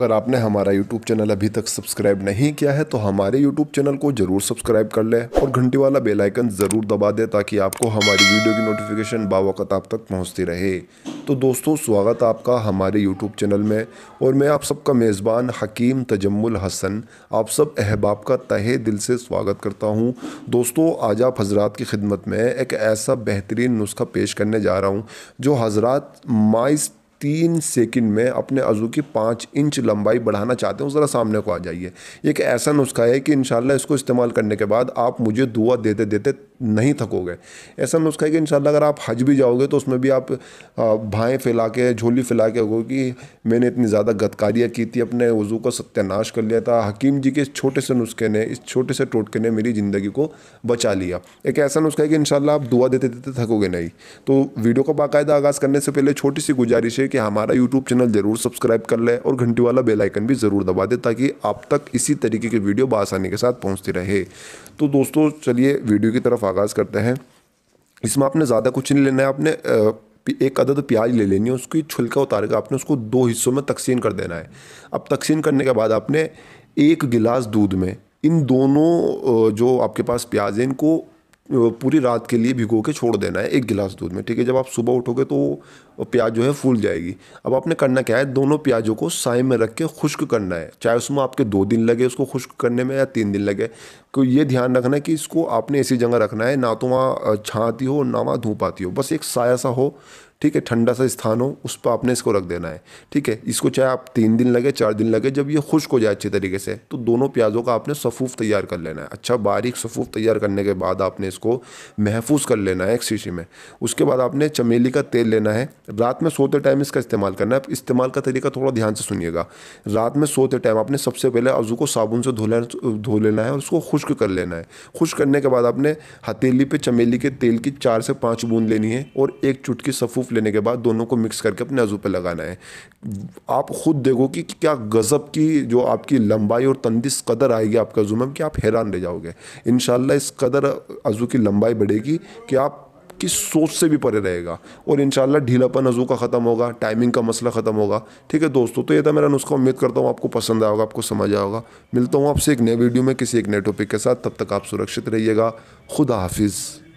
अगर आपने हमारा YouTube चैनल अभी तक सब्सक्राइब नहीं किया है तो हमारे YouTube चैनल को जरूर सब्सक्राइब कर लें और घंटी वाला बेल आइकन ज़रूर दबा दें ताकि आपको हमारी वीडियो की नोटिफिकेशन बावकत आप तक पहुंचती रहे तो दोस्तों स्वागत आपका हमारे YouTube चैनल में और मैं आप सबका मेज़बान हकीम तजम्मुल हसन आप सब अहबाब का तहे दिल से स्वागत करता हूँ दोस्तों आज आप हजरात की खिदमत में एक ऐसा बेहतरीन नुस्खा पेश करने जा रहा हूँ जो हजरात माइस तीन सेकंड में अपने अज़ू की पाँच इंच लंबाई बढ़ाना चाहते हैं ज़रा सामने को आ जाइए एक ऐसा नुस्खा है कि इन इसको इस्तेमाल करने के बाद आप मुझे दुआ देते देते नहीं थकोगे ऐसा में उसका है कि इन अगर आप हज भी जाओगे तो उसमें भी आप भाएँ फैला के झोली फैला के हो कि मैंने इतनी ज़्यादा गदकारियाँ की थी अपने वज़ू का सत्यानाश कर लिया था हकीम जी के इस छोटे से नुस्खे ने इस छोटे से टोटके ने मेरी ज़िंदगी को बचा लिया एक ऐसा नुस्खा है कि इन आप दुआ देते देते थकोगे नहीं तो वीडियो का बाकायदा आगाज़ करने से पहले छोटी सी गुजारिश है कि हमारा यूट्यूब चैनल ज़रूर सब्सक्राइब कर लें और घंटी वाला बेलाइकन भी ज़रूर दबा दें ताकि आप तक इसी तरीके की वीडियो बसानी के साथ पहुँचती रहे तो दोस्तों चलिए वीडियो की तरफ आगाज़ करते हैं इसमें आपने ज़्यादा कुछ नहीं लेना है आपने एक अदद तो प्याज ले लेनी है उसकी छिलका उतार कर आपने उसको दो हिस्सों में तकसीम कर देना है अब तकसीम करने के बाद आपने एक गिलास दूध में इन दोनों जो आपके पास प्याज है इनको पूरी रात के लिए भिगो के छोड़ देना है एक गिलास दूध में ठीक है जब आप सुबह उठोगे तो प्याज जो है फूल जाएगी अब आपने करना क्या है दोनों प्याजों को साय में रख के खुश्क करना है चाहे उसमें आपके दो दिन लगे उसको खुश्क करने में या तीन दिन लगे को ये ध्यान रखना है कि इसको आपने ऐसी जगह रखना है ना तो वहाँ छाती हो ना वहाँ धूप आती हो बस एक साया सा हो ठीक है ठंडा सा स्थान हो उस पर आपने इसको रख देना है ठीक है इसको चाहे आप तीन दिन लगे चार दिन लगे जब ये खुश्क हो जाए अच्छे तरीके से तो दोनों प्याज़ों का आपने सफ़ूफ तैयार कर लेना है अच्छा बारीक सफ़ूफ तैयार करने के बाद आपने इसको महफूज कर लेना है एक शीशी में उसके बाद आपने चमेली का तेल लेना है रात में सोते टाइम इसका इस्तेमाल करना है इस्तेमाल का तरीका थोड़ा ध्यान से सुनिएगा रात में सोते टाइम आपने सबसे पहले अजू को साबुन से धो धो लेना है और उसको खुश खुश्क कर लेना है खुश्क करने के बाद आपने हथेली पे चमेली के तेल की चार से पाँच बूंद लेनी है और एक चुटकी सफूफ लेने के बाद दोनों को मिक्स करके अपने आजू पे लगाना है आप खुद देखो कि क्या गज़ब की जो आपकी लंबाई और तंदिस कदर आएगी आपके आजू में कि आप हैरान रह जाओगे इन इस कदर आजू की लंबाई बढ़ेगी कि आप किस सोच से भी परे रहेगा और इन ढीलापन अजू का ख़त्म होगा टाइमिंग का मसला ख़त्म होगा ठीक है दोस्तों तो ये था मेरा नुस्खा उम्मीद करता हूँ आपको पसंद आएगा आपको समझ आएगा मिलता हूँ आपसे एक नए वीडियो में किसी एक नए टॉपिक के साथ तब तक आप सुरक्षित रहिएगा खुदा हाफिज़